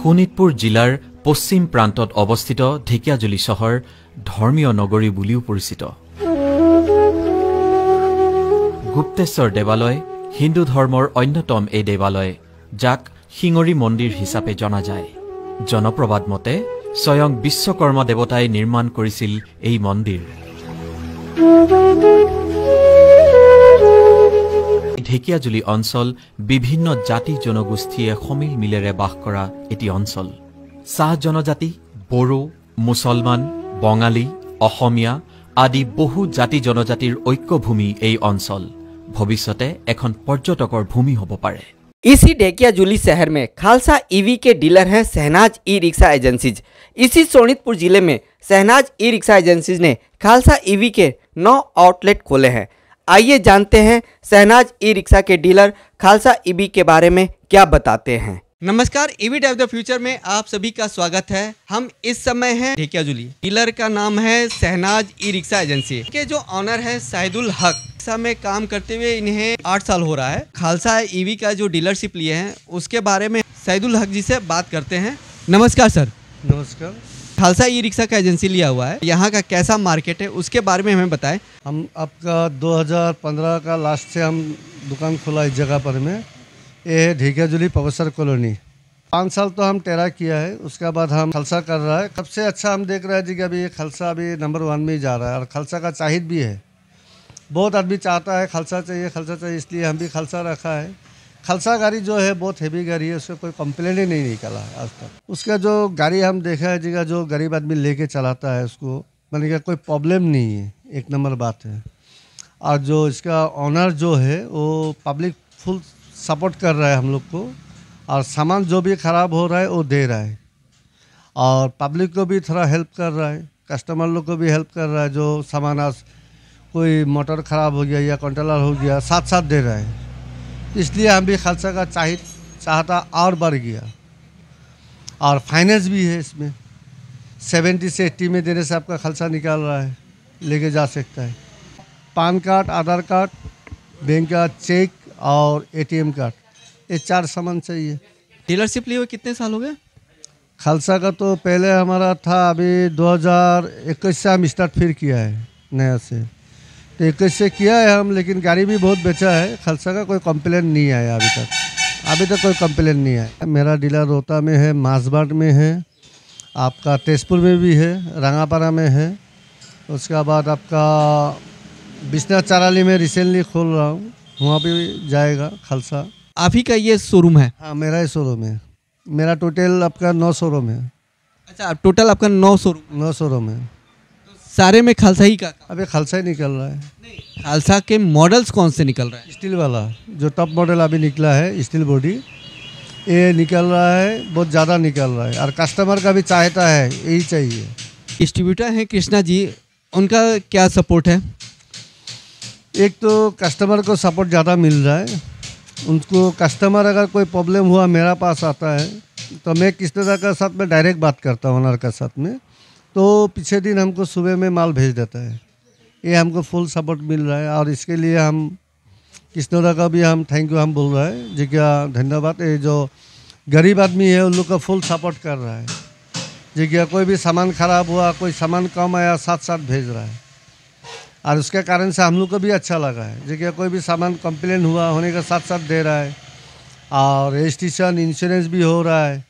শোণিতপুৰ জিলাৰ পশ্চিম প্ৰান্তত অৱস্থিত ঢেকিয়াজুলি চহৰ ধৰ্মীয় নগৰী বুলিও পৰিচিত গুপ্তেশ্বৰ দেৱালয় হিন্দু ধৰ্মৰ অন্যতম এই দেৱালয় যাক শিঙৰি মন্দিৰ হিচাপে জনা যায় জনপ্ৰবাদ মতে স্বয়ং বিশ্বকৰ্মা দেৱতাই নিৰ্মাণ কৰিছিল এই মন্দিৰ ঢেকিয়াজুলি অঞ্চল বিভিন্ন জাতি জনগোষ্ঠীয়ে সমিল মিলেৰে বাস কৰা এটি অঞ্চল চাহ জনজাতি বড়ো মুছলমান বঙালী অসমীয়া আদি বহু জাতি জনজাতিৰ ঐক্যভূমি এই অঞ্চল ভৱিষ্যতে এখন পৰ্যটকৰ ভূমি হ'ব পাৰে ইচি ঢেকিয়াজুলি চহৰ মে খালচা ই e ভি কে ডিলাৰ হে চেহনাজ ই ৰিক্সা এজেঞ্চিজ ইচি শোণিতপুৰ জিলে মে চেহনাজ ই ৰিক্সা এজেঞ্চিজ নে খালচা ই e ভি কে ন আউটলেট খোলে হে आइए जानते हैं सहनाज ई रिक्शा के डीलर खालसा ईबी के बारे में क्या बताते हैं नमस्कार ईवी डेव द फ्यूचर में आप सभी का स्वागत है हम इस समय हैं जुली डीलर का नाम है सहनाज ई रिक्शा एजेंसी के जो ऑनर है साहिदुल हक रिक्शा में काम करते हुए इन्हें आठ साल हो रहा है खालसा ईवी का जो डीलरशिप लिए हैं उसके बारे में सैदुल हक जी से बात करते हैं नमस्कार सर नमस्कार खालसा ई रिक्शा का एजेंसी लिया हुआ है यहाँ का कैसा मार्केट है उसके बारे में हमें बताएं हम आपका 2015 का लास्ट से हम दुकान खोला इस जगह पर में ये है ढीकाजुली पवसर कॉलोनी पाँच साल तो हम टेरा किया है उसके बाद हम खालसा कर रहा है सबसे अच्छा हम देख रहे हैं जी कि अभी खालसा अभी नंबर वन में ही जा रहा है और खालसा का चाहिद भी है बहुत आदमी चाहता है खालसा चाहिए खलसा चाहिए इसलिए हम भी खालसा रखा है खालसा गाड़ी जो है बहुत हैवी गाड़ी है उसका कोई कंप्लेन ही नहीं निकला है आज तक उसका जो गाड़ी हम देखा है जिसका जो गरीब आदमी लेके चलाता है उसको मैंने मतलब कहा कोई प्रॉब्लम नहीं है एक नंबर बात है और जो इसका ऑनर जो है वो पब्लिक फुल सपोर्ट कर रहा है हम लोग को और सामान जो भी ख़राब हो रहा है वो दे रहा है और पब्लिक को भी थोड़ा हेल्प कर रहा है कस्टमर लोग को भी हेल्प कर रहा है जो सामान आज कोई मोटर ख़राब हो गया या कंट्रोलर हो गया साथ साथ दे रहा है इसलिए हम भी खालसा का चाह चाहता और बढ़ गया और फाइनेंस भी है इसमें सेवेंटी से एट्टी में देने से आपका खालसा निकाल रहा है लेके जा सकता है PAN card Aadhaar card bank का चेक और एटीएम कार्ड ये चार सामान चाहिए डीलरशिप लिए हुए कितने साल हो गए खालसा का तो पहले हमारा था अभी 2021 से हम स्टार्ट फिर किया है नया से तो एक से किया है हम लेकिन गाड़ी भी बहुत बेचा है खालसा का कोई कंप्लेन नहीं आया अभी तक अभी तक कोई कंप्लेन नहीं आया मेरा डीलर रोहता में है मासबाट में है आपका तेजपुर में भी है रंगापारा में है उसके बाद आपका बिश्ना चाराली में रिसेंटली खोल रहा हूँ वहाँ भी जाएगा खालसा आप ही का ये शोरूम है हाँ मेरा ही शोरूम है मेरा टोटल आपका नौ शोरूम है अच्छा टोटल आपका नौ शोरूम नौ शोरूम है सारे में खालसा ही का अबे खालसा ही निकल रहा है नहीं खालसा के मॉडल्स कौन से निकल रहा है स्टील वाला जो टॉप मॉडल अभी निकला है स्टील बॉडी ये निकल रहा है बहुत ज़्यादा निकल रहा है और कस्टमर का भी चाहता है यही चाहिए डिस्ट्रीब्यूटर हैं कृष्णा जी उनका क्या सपोर्ट है एक तो कस्टमर को सपोर्ट ज़्यादा मिल रहा है उनको कस्टमर अगर कोई प्रॉब्लम हुआ मेरा पास आता है तो मैं किस तरह के साथ में डायरेक्ट बात करता हूँ ऑनर के साथ में तो पिछले दिन हमको सुबह में माल भेज देता है ये हमको फुल सपोर्ट मिल रहा है और इसके लिए हम कृष्णोदा का भी हम थैंक यू हम बोल रहे हैं जी क्या धन्यवाद ये जो गरीब आदमी है उन लोग का फुल सपोर्ट कर रहा है जी क्या कोई भी सामान खराब हुआ कोई सामान कम आया साथ साथ भेज रहा है और उसके कारण से हम लोग को भी अच्छा लगा है जी क्या कोई भी सामान कंप्लेन हुआ होने के साथ साथ दे रहा है और रजिस्ट्रेशन इंश्योरेंस भी हो रहा है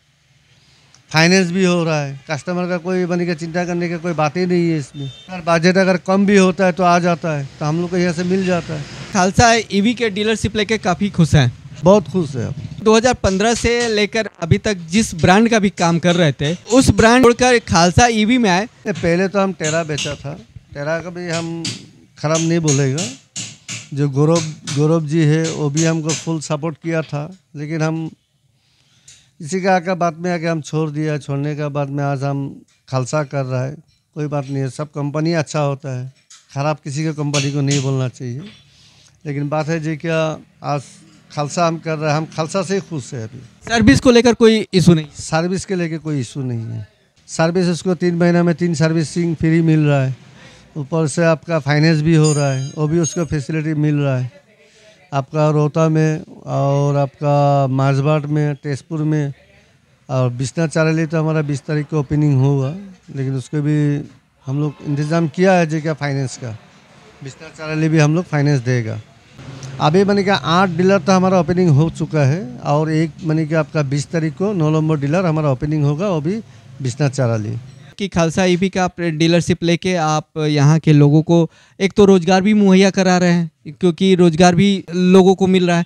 फाइनेंस भी हो रहा है कस्टमर का कोई बनी का चिंता करने की कोई बात ही नहीं है इसमें अगर बजट अगर कम भी होता है तो आ जाता है तो हम लोग को यहाँ से मिल जाता है खालसा ईवी के डीलरशिप लेके काफ़ी खुश हैं बहुत खुश है आप 2015 से लेकर अभी तक जिस ब्रांड का भी काम कर रहे थे उस ब्रांड छोड़कर खालसा ईवी में आए पहले तो हम टेरा बेचा था टेरा का भी हम खराब नहीं बोलेगा जो गौरव गौरव जी है वो भी हमको फुल सपोर्ट किया था लेकिन हम इसी के आकर बाद में आके हम छोड़ दिया छोड़ने के बाद में आज हम खालसा कर रहा है कोई बात नहीं है सब कंपनी अच्छा होता है ख़राब किसी के कंपनी को नहीं बोलना चाहिए लेकिन बात है जी क्या आज खालसा हम कर रहे हैं हम खालसा से ही खुश है अभी सर्विस को लेकर कोई इशू नहीं सर्विस के लेकर कोई इशू नहीं है सर्विस उसको तीन महीना में तीन सर्विसिंग फ्री मिल रहा है ऊपर से आपका फाइनेंस भी हो रहा है वो भी उसको फैसिलिटी मिल रहा है आपका रोहता में और आपका माजबाट में तेजपुर में और बिस्तर चाराली तो हमारा बीस तारीख को ओपनिंग होगा लेकिन उसके भी हम लोग इंतज़ाम किया है जी क्या फाइनेंस का बिस्तर चाराली भी हम लोग फाइनेंस देगा अभी मैंने क्या आठ डीलर तो हमारा ओपनिंग हो चुका है और एक मैंने क्या आपका बीस तारीख को नौ नवम्बर डीलर हमारा ओपनिंग होगा वो भी बिस्ना चाराली कि खालसा ईवी e का डीलरशिप लेके आप यहाँ के लोगों को एक तो रोज़गार भी मुहैया करा रहे हैं क्योंकि रोज़गार भी लोगों को मिल रहा है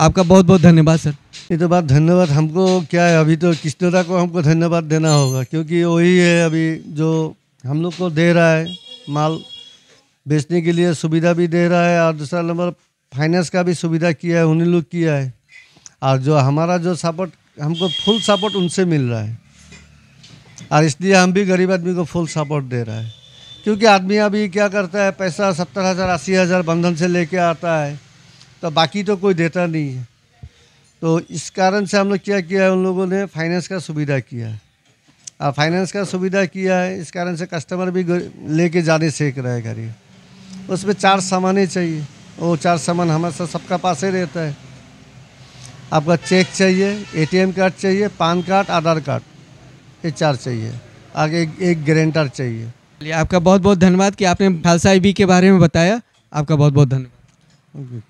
आपका बहुत बहुत धन्यवाद सर ये तो बात धन्यवाद हमको क्या है अभी तो कृष्णदा को हमको धन्यवाद देना होगा क्योंकि वही है अभी जो हम लोग को दे रहा है माल बेचने के लिए सुविधा भी दे रहा है और दूसरा नंबर फाइनेंस का भी सुविधा किया है उन्हीं लोग किया है और जो हमारा जो सपोर्ट हमको फुल सपोर्ट उनसे मिल रहा है और इसलिए हम भी गरीब आदमी को फुल सपोर्ट दे रहा है क्योंकि आदमी अभी क्या करता है पैसा सत्तर हज़ार अस्सी हज़ार बंधन से लेके आता है तो बाकी तो कोई देता नहीं है तो इस कारण से हम लोग क्या किया है उन लोगों ने फाइनेंस का सुविधा किया है और फाइनेंस का सुविधा किया है इस कारण से कस्टमर भी लेके जाने से एक रहे गाड़ी उसमें चार सामान ही चाहिए वो चार सामान हमारे सबका पास ही रहता है आपका चेक चाहिए ए कार्ड चाहिए पान कार्ड आधार कार्ड एच चार चाहिए आगे एक ग्रेंटर चाहिए चलिए आपका बहुत बहुत धन्यवाद कि आपने खालसा आई के बारे में बताया आपका बहुत बहुत धन्यवाद